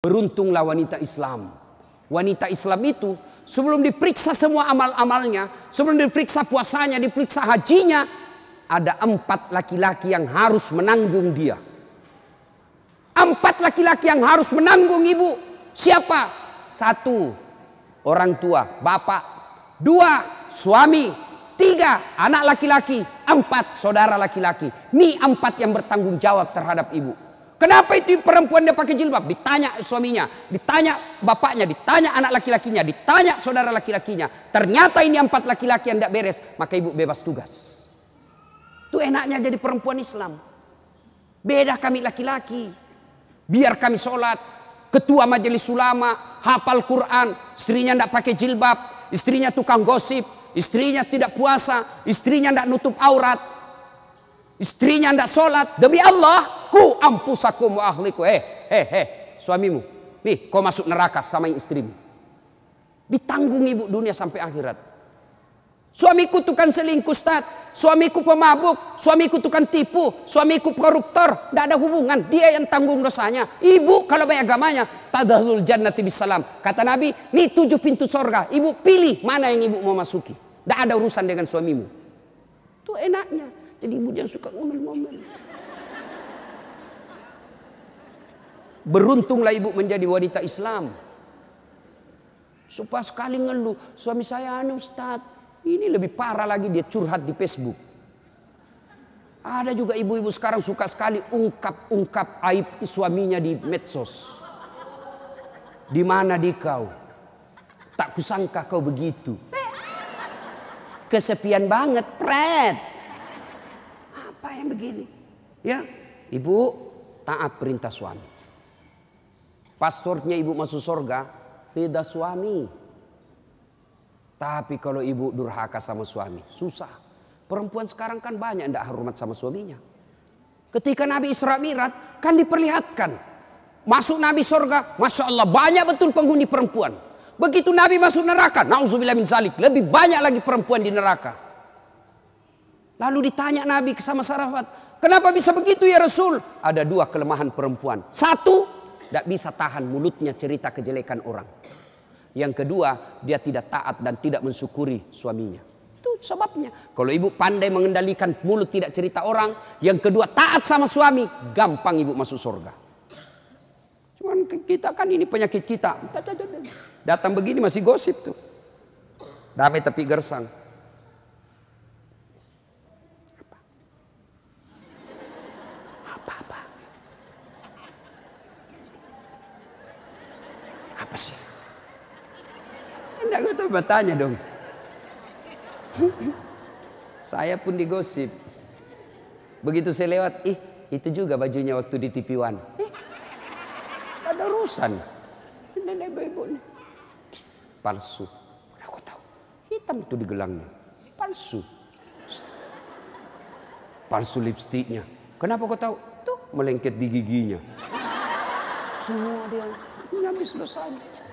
Beruntunglah wanita Islam. Wanita Islam itu sebelum diperiksa semua amal-amalnya, sebelum diperiksa puasanya, diperiksa hajinya, ada empat laki-laki yang harus menanggung dia. Empat laki-laki yang harus menanggung ibu. Siapa? Satu, orang tua, bapak. Dua, suami. Tiga, anak laki-laki. Empat, saudara laki-laki. Ini empat yang bertanggung jawab terhadap ibu. Kenapa itu perempuan dia pakai jilbab? Ditanya suaminya, ditanya bapaknya, ditanya anak laki-lakinya, ditanya saudara laki-lakinya. Ternyata ini empat laki-laki yang tidak beres, maka ibu bebas tugas. Itu enaknya jadi perempuan Islam. Beda kami laki-laki. Biar kami sholat, ketua majelis ulama, hafal Quran, istrinya tidak pakai jilbab, istrinya tukang gosip, istrinya tidak puasa, istrinya tidak nutup aurat, istrinya tidak sholat. Demi Allah, Aku ampusakum mu ahliku. Eh, eh, eh, suamimu. Nih, kau masuk neraka sama istrimu. Ditanggung ibu dunia sampai akhirat. Suamiku tukang selingkuh, Ustaz. Suamiku pemabuk, suamiku tukang tipu, suamiku koruptor. Tidak ada hubungan, dia yang tanggung dosanya. Ibu kalau baik agamanya, tadahul jannati bisalam. Kata Nabi, ini tujuh pintu sorga. Ibu pilih mana yang ibu mau masuki. Tidak ada urusan dengan suamimu. Itu enaknya. Jadi ibu jangan suka ngomel-ngomel. Beruntunglah ibu menjadi wanita Islam. Supaya sekali ngeluh, suami saya anu Ustaz. Ini lebih parah lagi dia curhat di Facebook. Ada juga ibu-ibu sekarang suka sekali ungkap-ungkap aib suaminya di medsos. Di mana di kau? Tak kusangka kau begitu. Kesepian banget, pret. Apa yang begini? Ya, ibu taat perintah suami. Passwordnya ibu masuk surga, Tidak suami. Tapi kalau ibu durhaka sama suami, susah. Perempuan sekarang kan banyak tidak hormat sama suaminya. Ketika Nabi Isra Mi'raj kan diperlihatkan. Masuk Nabi surga, Masya Allah banyak betul penghuni perempuan. Begitu Nabi masuk neraka, na'udzubillah min Salik Lebih banyak lagi perempuan di neraka. Lalu ditanya Nabi sama Sarafat, kenapa bisa begitu ya Rasul? Ada dua kelemahan perempuan. Satu, tidak bisa tahan mulutnya cerita kejelekan orang. Yang kedua, dia tidak taat dan tidak mensyukuri suaminya. Itu sebabnya. Kalau ibu pandai mengendalikan mulut tidak cerita orang. Yang kedua, taat sama suami. Gampang ibu masuk surga. Cuman kita kan ini penyakit kita. Datang begini masih gosip tuh. Damai tapi gersang. apa sih? Anda tahu bertanya dong. saya pun digosip. Begitu saya lewat, ih itu juga bajunya waktu di TV One. Eh, ada urusan. Nenek ibu pun. Palsu. Udah aku tahu. Hitam itu di gelangnya. Palsu. Palsu lipstiknya. Kenapa kau tahu? Tuh melengket di giginya. não eu. Minha mãe não sabe.